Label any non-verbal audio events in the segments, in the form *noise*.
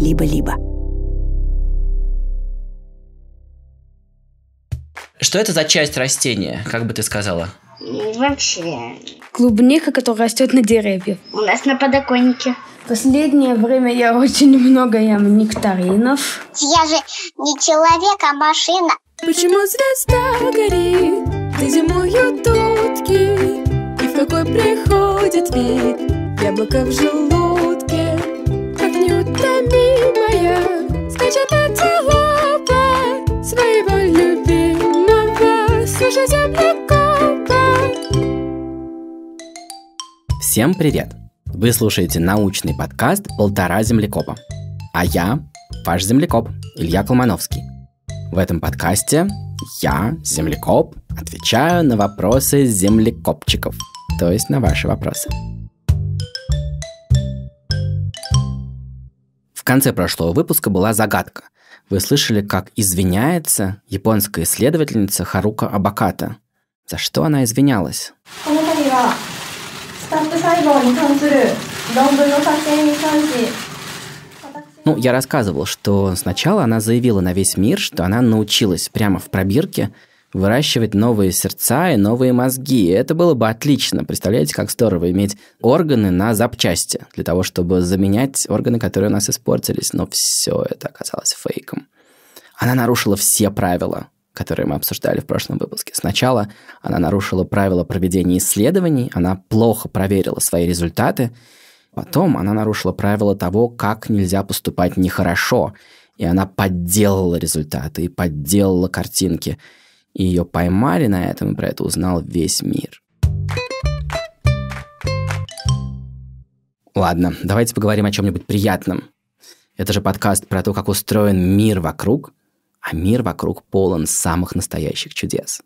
либо-либо. Что это за часть растения, как бы ты сказала? Вообще. Клубника, которая растет на деревьях. У нас на подоконнике. Последнее время я очень много ем нектаринов. Я же не человек, а машина. Почему звезда горит, ты зимою тутки, И в какой приходит вид яблоко в желудке? Всем привет! Вы слушаете научный подкаст «Полтора землекопа». А я – ваш землекоп Илья Колмановский. В этом подкасте я, землекоп, отвечаю на вопросы землекопчиков, то есть на ваши вопросы. В конце прошлого выпуска была загадка. Вы слышали, как извиняется японская исследовательница Харука Абаката – за что она извинялась? Ну, я рассказывал, что сначала она заявила на весь мир, что она научилась прямо в пробирке выращивать новые сердца и новые мозги. И это было бы отлично. Представляете, как здорово иметь органы на запчасти для того, чтобы заменять органы, которые у нас испортились. Но все это оказалось фейком. Она нарушила все правила которые мы обсуждали в прошлом выпуске. Сначала она нарушила правила проведения исследований, она плохо проверила свои результаты, потом она нарушила правила того, как нельзя поступать нехорошо, и она подделала результаты и подделала картинки. И ее поймали на этом, и про это узнал весь мир. Ладно, давайте поговорим о чем-нибудь приятном. Это же подкаст про то, как устроен мир вокруг – а мир вокруг полон самых настоящих чудес.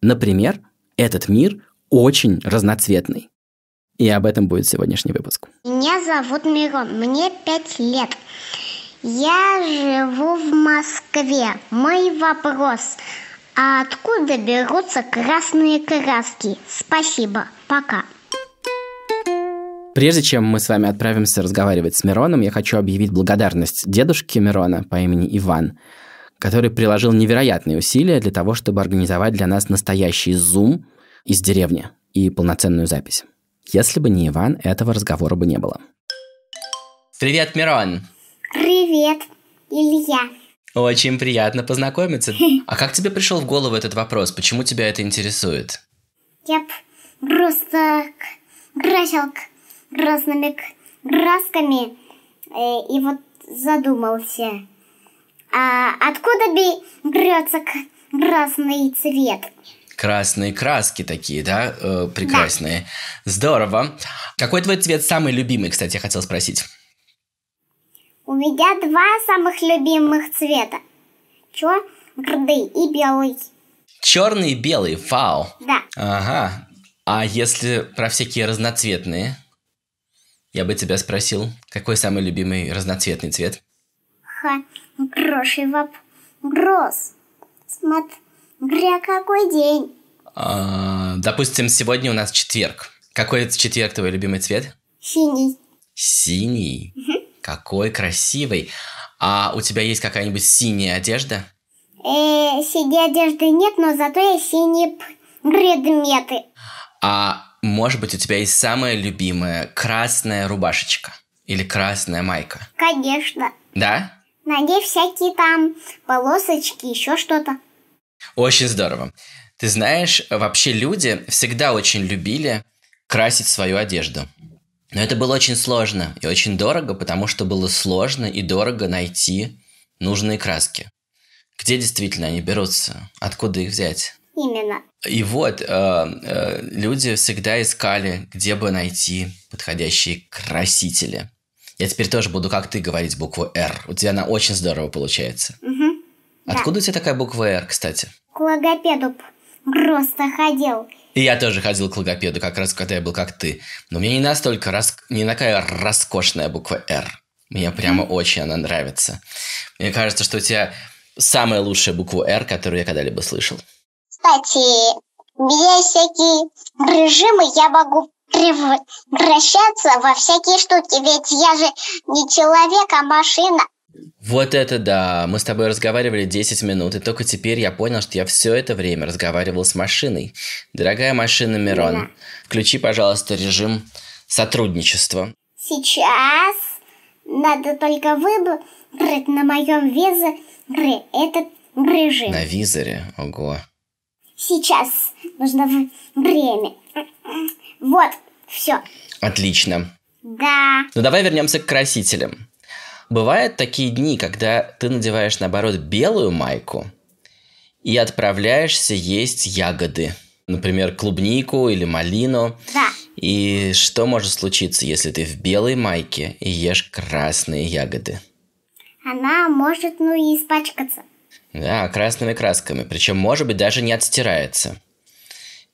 Например, этот мир очень разноцветный. И об этом будет сегодняшний выпуск. Меня зовут Мирон, мне пять лет. Я живу в Москве. Мой вопрос. А откуда берутся красные краски? Спасибо. Пока. Прежде чем мы с вами отправимся разговаривать с Мироном, я хочу объявить благодарность дедушке Мирона по имени Иван – который приложил невероятные усилия для того, чтобы организовать для нас настоящий зум из деревни и полноценную запись. Если бы не Иван, этого разговора бы не было. Привет, Мирон! Привет, Илья! Очень приятно познакомиться. *laughs* А как тебе пришел в голову этот вопрос? Почему тебя это интересует? Я просто бросил разными красками э, и вот задумался. А откуда берется красный цвет? Красные краски такие, да, э, прекрасные. Да. Здорово. Какой твой цвет самый любимый, кстати, я хотел спросить? У меня два самых любимых цвета. Черный и белый. Черный и белый, вау. Да. Ага. А если про всякие разноцветные? Я бы тебя спросил, какой самый любимый разноцветный цвет? Ха Гроши вопрос. Смотря какой день. А, допустим, сегодня у нас четверг. Какой четверг твой любимый цвет? Синий. Синий? Угу. Какой красивый. А у тебя есть какая-нибудь синяя одежда? Э, синей одежды нет, но зато есть синие предметы. А может быть, у тебя есть самая любимая красная рубашечка? Или красная майка? Конечно. Да? Надей всякие там полосочки, еще что-то. Очень здорово. Ты знаешь, вообще люди всегда очень любили красить свою одежду. Но это было очень сложно и очень дорого, потому что было сложно и дорого найти нужные краски. Где действительно они берутся? Откуда их взять? Именно. И вот э, э, люди всегда искали, где бы найти подходящие красители. Я теперь тоже буду, как ты, говорить букву «Р». У тебя она очень здорово получается. Угу. Откуда да. у тебя такая буква «Р», кстати? К логопеду просто ходил. И я тоже ходил к логопеду, как раз когда я был как ты. Но мне не настолько, рас... не такая роскошная буква «Р». Мне прямо mm. очень она нравится. Мне кажется, что у тебя самая лучшая буква «Р», которую я когда-либо слышал. Кстати, без всякие режимы я могу превращаться во всякие штуки, ведь я же не человек, а машина. Вот это да, мы с тобой разговаривали 10 минут, и только теперь я понял, что я все это время разговаривал с машиной. Дорогая машина Мирон, да. включи, пожалуйста, режим сотрудничества. Сейчас надо только выбрать на моем визоре этот режим. На визоре, ого. Сейчас нужно время. Вот, все. Отлично. Да. Ну давай вернемся к красителям. Бывают такие дни, когда ты надеваешь, наоборот, белую майку и отправляешься есть ягоды. Например, клубнику или малину. Да. И что может случиться, если ты в белой майке и ешь красные ягоды? Она может, ну, и испачкаться. Да, красными красками. Причем, может быть, даже не отстирается.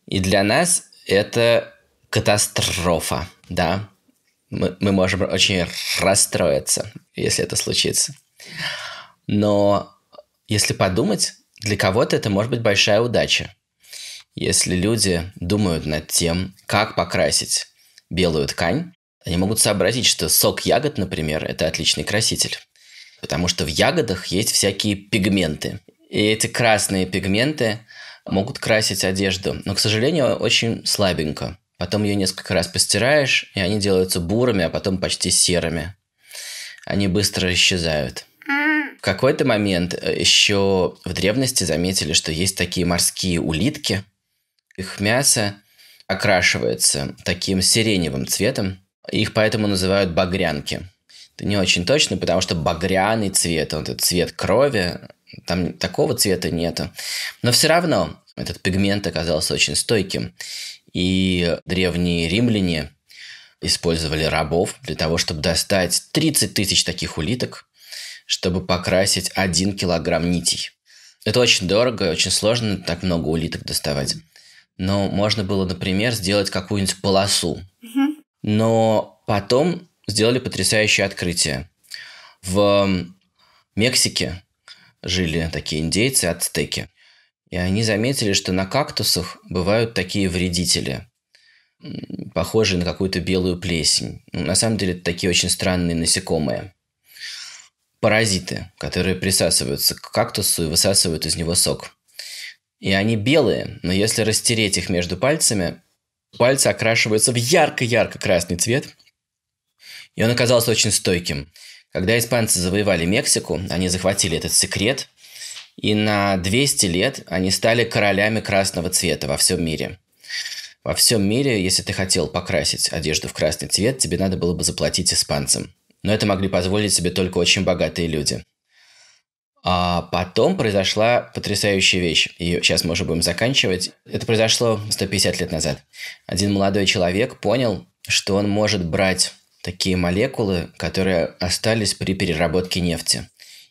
И для нас это катастрофа, да. Мы, мы можем очень расстроиться, если это случится. Но если подумать, для кого-то это может быть большая удача. Если люди думают над тем, как покрасить белую ткань, они могут сообразить, что сок ягод, например, это отличный краситель. Потому что в ягодах есть всякие пигменты. И эти красные пигменты могут красить одежду, но, к сожалению, очень слабенько. Потом ее несколько раз постираешь, и они делаются бурыми, а потом почти серыми. Они быстро исчезают. В какой-то момент э, еще в древности заметили, что есть такие морские улитки. Их мясо окрашивается таким сиреневым цветом. Их поэтому называют багрянки. Это не очень точно, потому что багряный цвет, он этот цвет крови, там такого цвета нету. Но все равно этот пигмент оказался очень стойким. И древние римляне использовали рабов для того, чтобы достать 30 тысяч таких улиток, чтобы покрасить 1 килограмм нитей. Это очень дорого и очень сложно так много улиток доставать. Но можно было, например, сделать какую-нибудь полосу. Но потом сделали потрясающее открытие. В Мексике жили такие индейцы, ацтеки. И они заметили, что на кактусах бывают такие вредители, похожие на какую-то белую плесень. Ну, на самом деле это такие очень странные насекомые. Паразиты, которые присасываются к кактусу и высасывают из него сок. И они белые, но если растереть их между пальцами, пальцы окрашиваются в ярко-ярко красный цвет. И он оказался очень стойким. Когда испанцы завоевали Мексику, они захватили этот секрет, и на 200 лет они стали королями красного цвета во всем мире. Во всем мире, если ты хотел покрасить одежду в красный цвет, тебе надо было бы заплатить испанцам. Но это могли позволить себе только очень богатые люди. А потом произошла потрясающая вещь, и сейчас мы уже будем заканчивать. Это произошло 150 лет назад. Один молодой человек понял, что он может брать такие молекулы, которые остались при переработке нефти.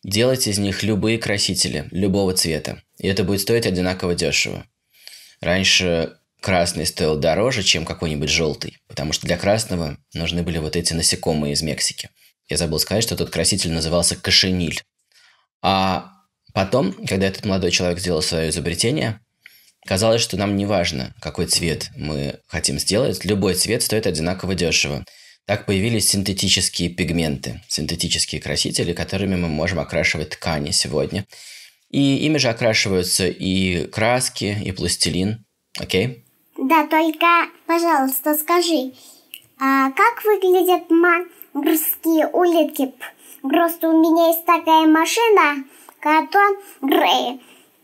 Делать из них любые красители, любого цвета. И это будет стоить одинаково дешево. Раньше красный стоил дороже, чем какой-нибудь желтый, потому что для красного нужны были вот эти насекомые из Мексики. Я забыл сказать, что тот краситель назывался кошениль. А потом, когда этот молодой человек сделал свое изобретение, казалось, что нам не важно, какой цвет мы хотим сделать, любой цвет стоит одинаково дешево. Так появились синтетические пигменты, синтетические красители, которыми мы можем окрашивать ткани сегодня. И ими же окрашиваются и краски, и пластилин. Окей? Okay? Да, только, пожалуйста, скажи, а как выглядят морские улитки? Просто у меня есть такая машина, Катон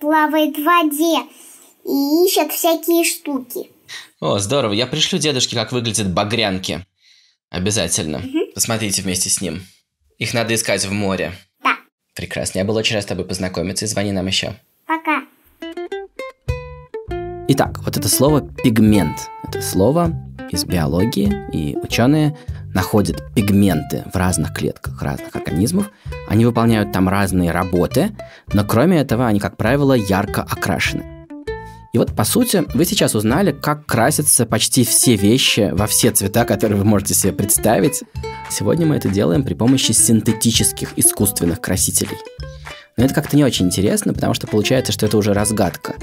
плавает в воде и ищет всякие штуки. О, здорово. Я пришлю дедушке, как выглядят багрянки. Обязательно. Угу. Посмотрите вместе с ним. Их надо искать в море. Да. Прекрасно. Я был очень рад с тобой познакомиться и звони нам еще. Пока. Итак, вот это слово пигмент. Это слово из биологии, и ученые находят пигменты в разных клетках разных организмов. Они выполняют там разные работы, но кроме этого они, как правило, ярко окрашены. И вот, по сути, вы сейчас узнали, как красятся почти все вещи во все цвета, которые вы можете себе представить. Сегодня мы это делаем при помощи синтетических искусственных красителей. Но это как-то не очень интересно, потому что получается, что это уже разгадка.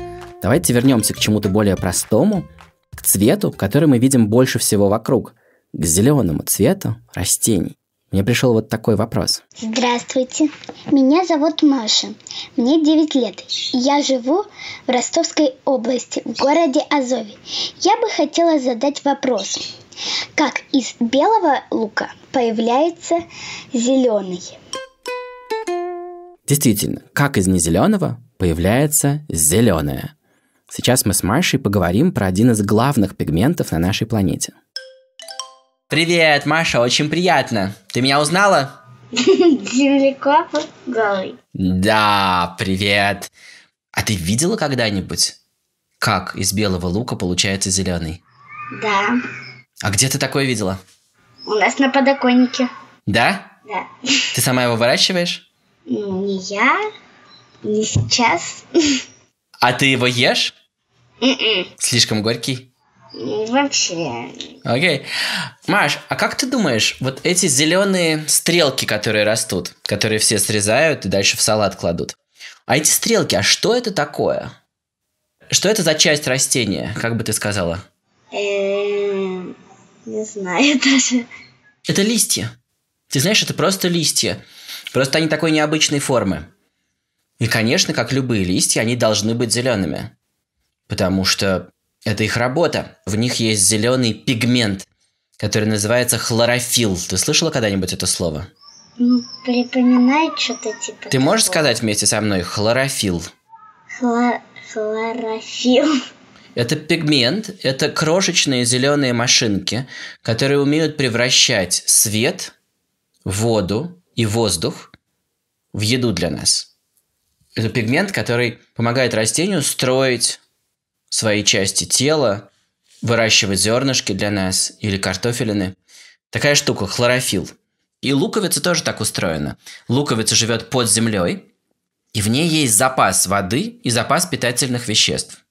Давайте вернемся к чему-то более простому, к цвету, который мы видим больше всего вокруг, к зеленому цвету растений. Мне пришел вот такой вопрос. Здравствуйте, меня зовут Маша, мне 9 лет. Я живу в Ростовской области, в городе Азове. Я бы хотела задать вопрос. Как из белого лука появляется зеленый? Действительно, как из незеленого появляется зеленое? Сейчас мы с Машей поговорим про один из главных пигментов на нашей планете – Привет, Маша, очень приятно. Ты меня узнала? Землекопы голый. Да, привет. А ты видела когда-нибудь, как из белого лука получается зеленый? Да. А где ты такое видела? У нас на подоконнике. Да? Да. Ты сама его выращиваешь? Не я, не сейчас. А ты его ешь? Mm-mm. М-м. Слишком горький? вообще. Окей. Маш, а как ты думаешь, вот эти зеленые стрелки, которые растут, которые все срезают и дальше в салат кладут, а эти стрелки, а что это такое? Что это за часть растения, как бы ты сказала? Эм, не знаю *laughs* даже. Это листья. Ты знаешь, это просто листья. Просто они такой необычной формы. И, конечно, как любые листья, они должны быть зелеными. Потому что это их работа. В них есть зеленый пигмент, который называется хлорофилл. Ты слышала когда-нибудь это слово? Ну, припоминает что-то типа. Ты можешь такого. сказать вместе со мной хлорофилл? Хло... Хлорофилл. Это пигмент, это крошечные зеленые машинки, которые умеют превращать свет, воду и воздух в еду для нас. Это пигмент, который помогает растению строить свои части тела, выращивать зернышки для нас или картофелины. Такая штука, хлорофилл. И луковица тоже так устроена. Луковица живет под землей, и в ней есть запас воды и запас питательных веществ.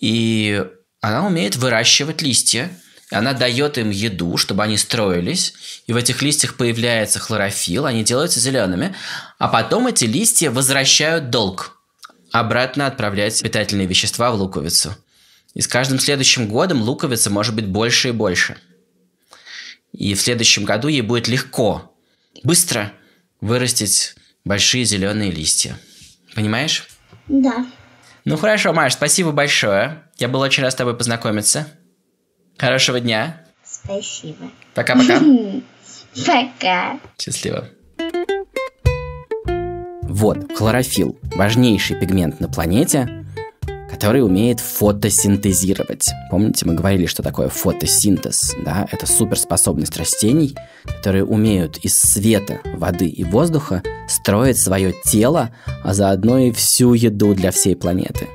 И она умеет выращивать листья, и она дает им еду, чтобы они строились, и в этих листьях появляется хлорофилл, они делаются зелеными, а потом эти листья возвращают долг обратно отправлять питательные вещества в луковицу. И с каждым следующим годом луковица может быть больше и больше. И в следующем году ей будет легко, быстро вырастить большие зеленые листья. Понимаешь? Да. Ну хорошо, Маш, спасибо большое. Я был очень рад с тобой познакомиться. Хорошего дня. Спасибо. Пока-пока. *laughs* Пока. Счастливо. Вот, хлорофилл, важнейший пигмент на планете, который умеет фотосинтезировать. Помните, мы говорили, что такое фотосинтез, да? Это суперспособность растений, которые умеют из света, воды и воздуха строить свое тело, а заодно и всю еду для всей планеты.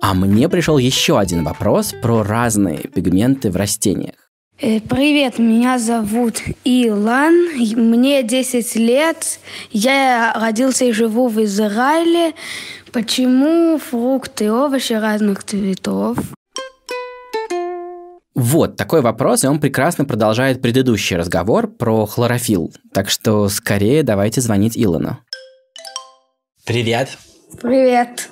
А мне пришел еще один вопрос про разные пигменты в растениях. Э, привет, меня зовут Илан, мне 10 лет, я родился и живу в Израиле. Почему фрукты и овощи разных цветов? Вот, такой вопрос, и он прекрасно продолжает предыдущий разговор про хлорофилл. Так что скорее давайте звонить Илону. Привет. Привет.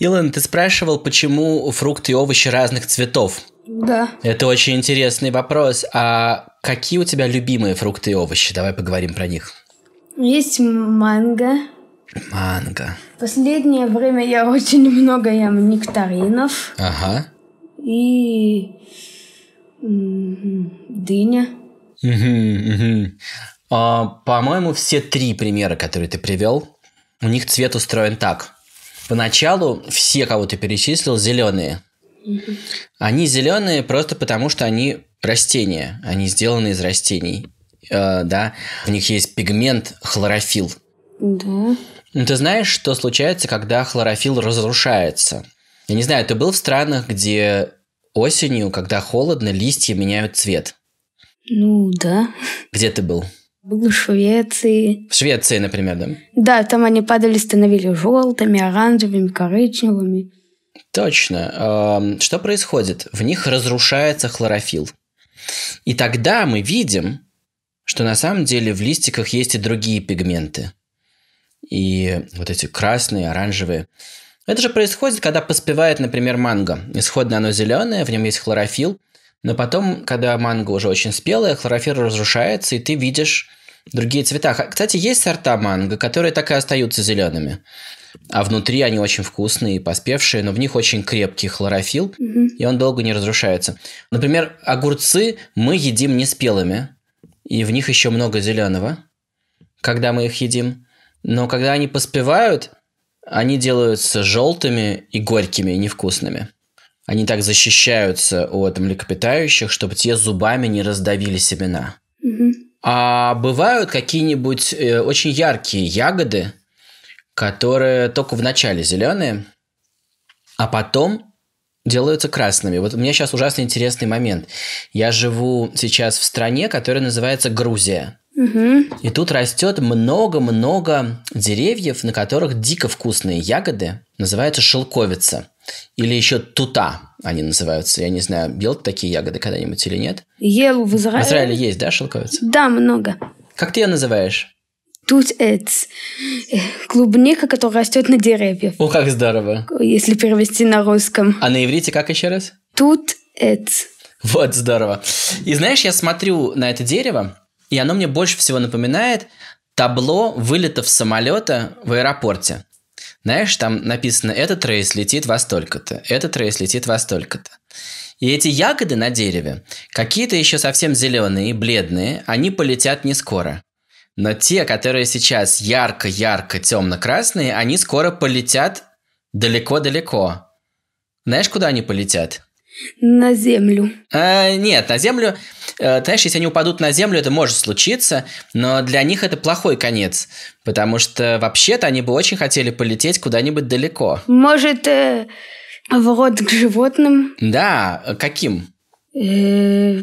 Илон, ты спрашивал, почему фрукты и овощи разных цветов? Да. Это очень интересный вопрос. А какие у тебя любимые фрукты и овощи? Давай поговорим про них. Есть манго. Манго. Последнее время я очень много ем нектаринов. Ага. И дыня. Угу, угу. по-моему, все три примера, которые ты привел, у них цвет устроен так. Поначалу все, кого ты перечислил, зеленые. Они зеленые просто потому, что они растения. Они сделаны из растений. Э, да, в них есть пигмент хлорофилл. Да. Ну, ты знаешь, что случается, когда хлорофилл разрушается? Я не знаю, ты был в странах, где осенью, когда холодно, листья меняют цвет? Ну, да. Где ты был? Был в Швеции. В Швеции, например, да? Да, там они падали, становились желтыми, оранжевыми, коричневыми. Точно. Что происходит? В них разрушается хлорофилл. И тогда мы видим, что на самом деле в листиках есть и другие пигменты. И вот эти красные, оранжевые. Это же происходит, когда поспевает, например, манго. Исходно оно зеленое, в нем есть хлорофилл. Но потом, когда манго уже очень спелая, хлорофилл разрушается, и ты видишь другие цвета. Кстати, есть сорта манго, которые так и остаются зелеными а внутри они очень вкусные и поспевшие, но в них очень крепкий хлорофилл, Mm-hmm. и он долго не разрушается. Например, огурцы мы едим неспелыми, и в них еще много зеленого, когда мы их едим. Но когда они поспевают, они делаются желтыми и горькими, и невкусными. Они так защищаются от млекопитающих, чтобы те зубами не раздавили семена. Mm-hmm. А бывают какие-нибудь э, очень яркие ягоды – которые только в начале зеленые, а потом делаются красными. Вот у меня сейчас ужасно интересный момент. Я живу сейчас в стране, которая называется Грузия. И тут растет много-много деревьев, на которых дико вкусные ягоды. Называются шелковица. Или еще тута они называются. Я не знаю, ел такие ягоды когда-нибудь или нет? Ел в Израиле. В Израиле есть, да, шелковица? Да, много. Как ты ее называешь? тут это э, Клубника, которая растет на деревьях. О, как здорово. Если перевести на русском. А на иврите как еще раз? Тут это. Вот, здорово. И знаешь, я смотрю на это дерево, и оно мне больше всего напоминает табло вылетов самолета в аэропорте. Знаешь, там написано «Этот рейс летит во столько-то», «Этот рейс летит во столько-то». И эти ягоды на дереве, какие-то еще совсем зеленые бледные, они полетят не скоро. Но те, которые сейчас ярко-ярко темно-красные, они скоро полетят далеко-далеко. Знаешь, куда они полетят? На землю. А, нет, на землю. Э, знаешь, если они упадут на землю, это может случиться, но для них это плохой конец, потому что вообще-то они бы очень хотели полететь куда-нибудь далеко. Может, э, в рот к животным? Да, э, каким? Э,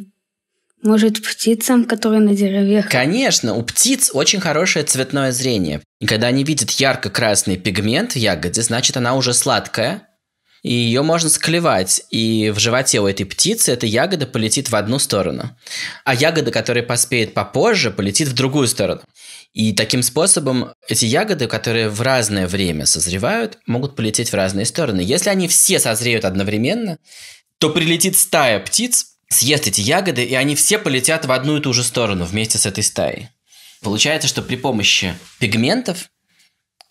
может, птицам, которые на деревьях? Конечно, у птиц очень хорошее цветное зрение. И когда они видят ярко-красный пигмент в ягоде, значит, она уже сладкая, и ее можно склевать. И в животе у этой птицы эта ягода полетит в одну сторону. А ягода, которая поспеет попозже, полетит в другую сторону. И таким способом эти ягоды, которые в разное время созревают, могут полететь в разные стороны. Если они все созреют одновременно, то прилетит стая птиц, съест эти ягоды, и они все полетят в одну и ту же сторону вместе с этой стаей. Получается, что при помощи пигментов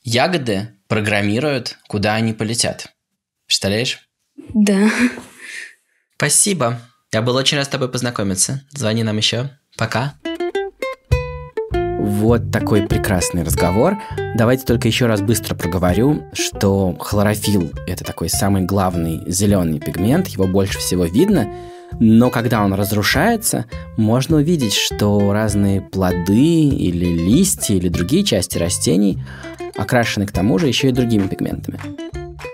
ягоды программируют, куда они полетят. Представляешь? Да. Спасибо. Я был очень рад с тобой познакомиться. Звони нам еще. Пока. Вот такой прекрасный разговор. Давайте только еще раз быстро проговорю, что хлорофилл – это такой самый главный зеленый пигмент, его больше всего видно – но когда он разрушается, можно увидеть, что разные плоды или листья или другие части растений окрашены к тому же еще и другими пигментами.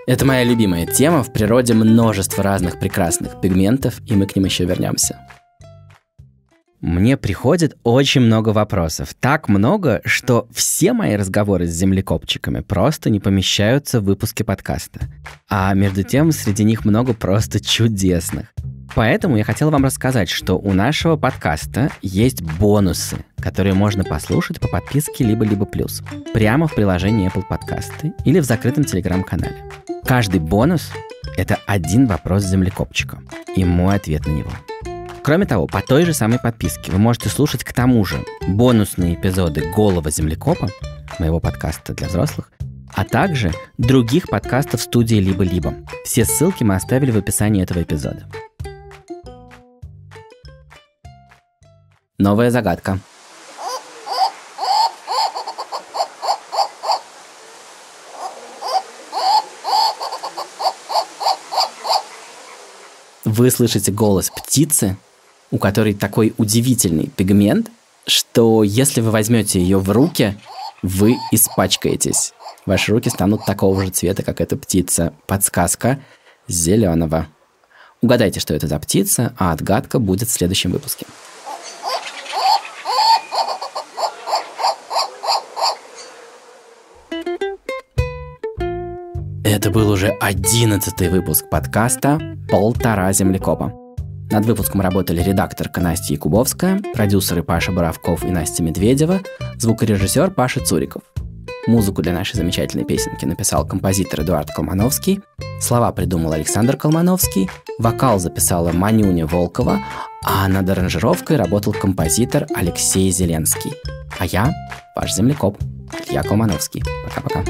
Это моя любимая тема, в природе множество разных прекрасных пигментов, и мы к ним еще вернемся. Мне приходит очень много вопросов. Так много, что все мои разговоры с землекопчиками просто не помещаются в выпуске подкаста. А между тем, среди них много просто чудесных. Поэтому я хотел вам рассказать, что у нашего подкаста есть бонусы, которые можно послушать по подписке либо-либо плюс прямо в приложении Apple Podcasts или в закрытом телеграм-канале. Каждый бонус – это один вопрос землекопчика и мой ответ на него. Кроме того, по той же самой подписке вы можете слушать к тому же бонусные эпизоды «Голова землекопа» моего подкаста для взрослых, а также других подкастов студии «Либо-либо». Все ссылки мы оставили в описании этого эпизода. Новая загадка. Вы слышите голос птицы, у которой такой удивительный пигмент, что если вы возьмете ее в руки, вы испачкаетесь. Ваши руки станут такого же цвета, как эта птица. Подсказка зеленого. Угадайте, что это за птица, а отгадка будет в следующем выпуске. Это был уже одиннадцатый выпуск подкаста «Полтора землекопа». Над выпуском работали редакторка Настя Якубовская, продюсеры Паша Боровков и Настя Медведева, звукорежиссер Паша Цуриков. Музыку для нашей замечательной песенки написал композитор Эдуард Колмановский, слова придумал Александр Колмановский, вокал записала Манюня Волкова, а над аранжировкой работал композитор Алексей Зеленский. А я, ваш землекоп, я Колмановский. Пока-пока.